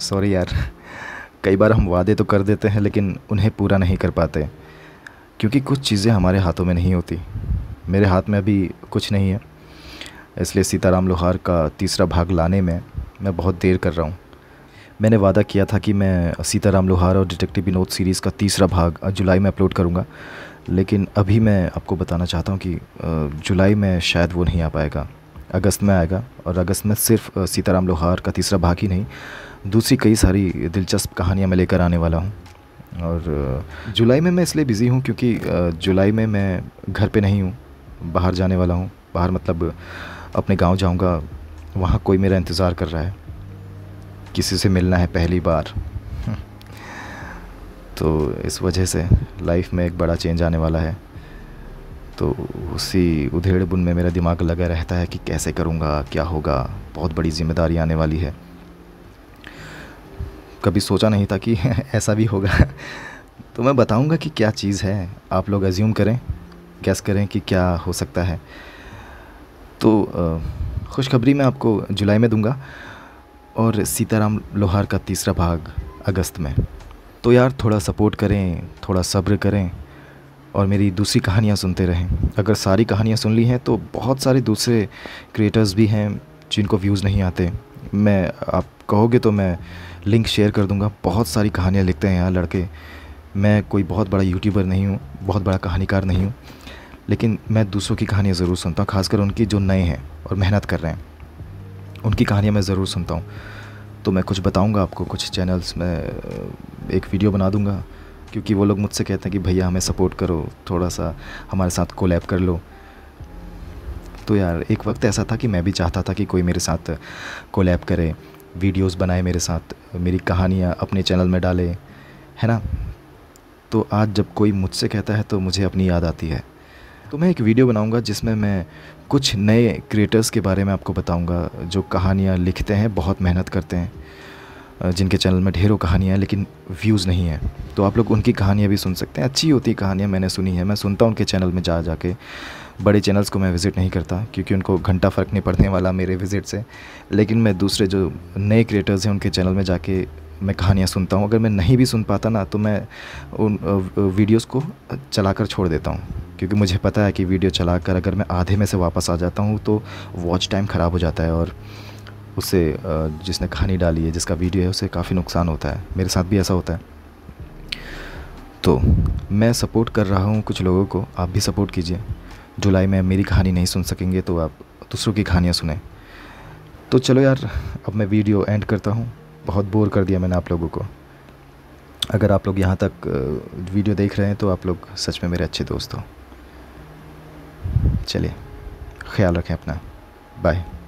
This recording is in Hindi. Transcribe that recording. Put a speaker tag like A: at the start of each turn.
A: सॉरी यार कई बार हम वादे तो कर देते हैं लेकिन उन्हें पूरा नहीं कर पाते क्योंकि कुछ चीज़ें हमारे हाथों में नहीं होती मेरे हाथ में अभी कुछ नहीं है इसलिए सीताराम लोहार का तीसरा भाग लाने में मैं बहुत देर कर रहा हूँ मैंने वादा किया था कि मैं सीताराम लोहार और डिटेक्टिव विनोद सीरीज़ का तीसरा भाग जुलाई में अपलोड करूँगा लेकिन अभी मैं आपको बताना चाहता हूँ कि जुलाई में शायद वो नहीं आ पाएगा अगस्त में आएगा और अगस्त में सिर्फ सीताराम लोहार का तीसरा भाग ही नहीं दूसरी कई सारी दिलचस्प कहानियाँ मैं लेकर आने वाला हूँ और जुलाई में मैं इसलिए बिज़ी हूँ क्योंकि जुलाई में मैं घर पे नहीं हूँ बाहर जाने वाला हूँ बाहर मतलब अपने गांव जाऊँगा वहाँ कोई मेरा इंतज़ार कर रहा है किसी से मिलना है पहली बार तो इस वजह से लाइफ में एक बड़ा चेंज आने वाला है तो उसी उधेड़ बुन में मेरा दिमाग लगा रहता है कि कैसे करूँगा क्या होगा बहुत बड़ी जिम्मेदारी आने वाली है कभी सोचा नहीं था कि ऐसा भी होगा तो मैं बताऊंगा कि क्या चीज़ है आप लोग एज्यूम करें गैस करें कि क्या हो सकता है तो खुशखबरी मैं आपको जुलाई में दूंगा और सीताराम लोहार का तीसरा भाग अगस्त में तो यार थोड़ा सपोर्ट करें थोड़ा सब्र करें और मेरी दूसरी कहानियाँ सुनते रहें अगर सारी कहानियाँ सुन ली हैं तो बहुत सारे दूसरे क्रिएटर्स भी हैं जिनको व्यूज़ नहीं आते मैं आप कहोगे तो मैं लिंक शेयर कर दूँगा बहुत सारी कहानियाँ लिखते हैं यहाँ लड़के मैं कोई बहुत बड़ा यूट्यूबर नहीं हूँ बहुत बड़ा कहानीकार नहीं हूँ लेकिन मैं दूसरों की कहानियाँ ज़रूर सुनता हूँ खासकर उनकी जो नए हैं और मेहनत कर रहे हैं उनकी कहानियाँ मैं ज़रूर सुनता हूँ तो मैं कुछ बताऊँगा आपको कुछ चैनल्स में एक वीडियो बना दूँगा क्योंकि वो लोग मुझसे कहते हैं कि भैया हमें सपोर्ट करो थोड़ा सा हमारे साथ कोलैब कर लो तो यार एक वक्त ऐसा था कि मैं भी चाहता था कि कोई मेरे साथ कोलैब करे वीडियोस बनाए मेरे साथ मेरी कहानियाँ अपने चैनल में डाले है ना तो आज जब कोई मुझसे कहता है तो मुझे अपनी याद आती है तो मैं एक वीडियो बनाऊंगा जिसमें मैं कुछ नए क्रिएटर्स के बारे में आपको बताऊंगा जो कहानियाँ लिखते हैं बहुत मेहनत करते हैं जिनके चैनल में ढेरों कहानियाँ हैं लेकिन व्यूज़ नहीं हैं तो आप लोग उनकी कहानियाँ भी सुन सकते हैं अच्छी होती कहानियाँ मैंने सुनी है मैं सुनता हूँ उनके चैनल में जा जाके बड़े चैनल्स को मैं विज़िट नहीं करता क्योंकि उनको घंटा फ़र्क नहीं पड़ने वाला मेरे विज़िट से लेकिन मैं दूसरे जो नए क्रिएटर्स हैं उनके चैनल में जाके मैं कहानियाँ सुनता हूँ अगर मैं नहीं भी सुन पाता ना तो मैं उन वीडियोस को चलाकर छोड़ देता हूँ क्योंकि मुझे पता है कि वीडियो चला कर अगर मैं आधे में से वापस आ जाता हूँ तो वॉच टाइम ख़राब हो जाता है और उससे जिसने कहानी डाली है जिसका वीडियो है उसे काफ़ी नुकसान होता है मेरे साथ भी ऐसा होता है तो मैं सपोर्ट कर रहा हूँ कुछ लोगों को आप भी सपोर्ट कीजिए जुलाई में मेरी कहानी नहीं सुन सकेंगे तो आप दूसरों की कहानियाँ सुने तो चलो यार अब मैं वीडियो एंड करता हूँ बहुत बोर कर दिया मैंने आप लोगों को अगर आप लोग यहाँ तक वीडियो देख रहे हैं तो आप लोग सच में मेरे अच्छे दोस्त हो चलिए ख्याल रखें अपना बाय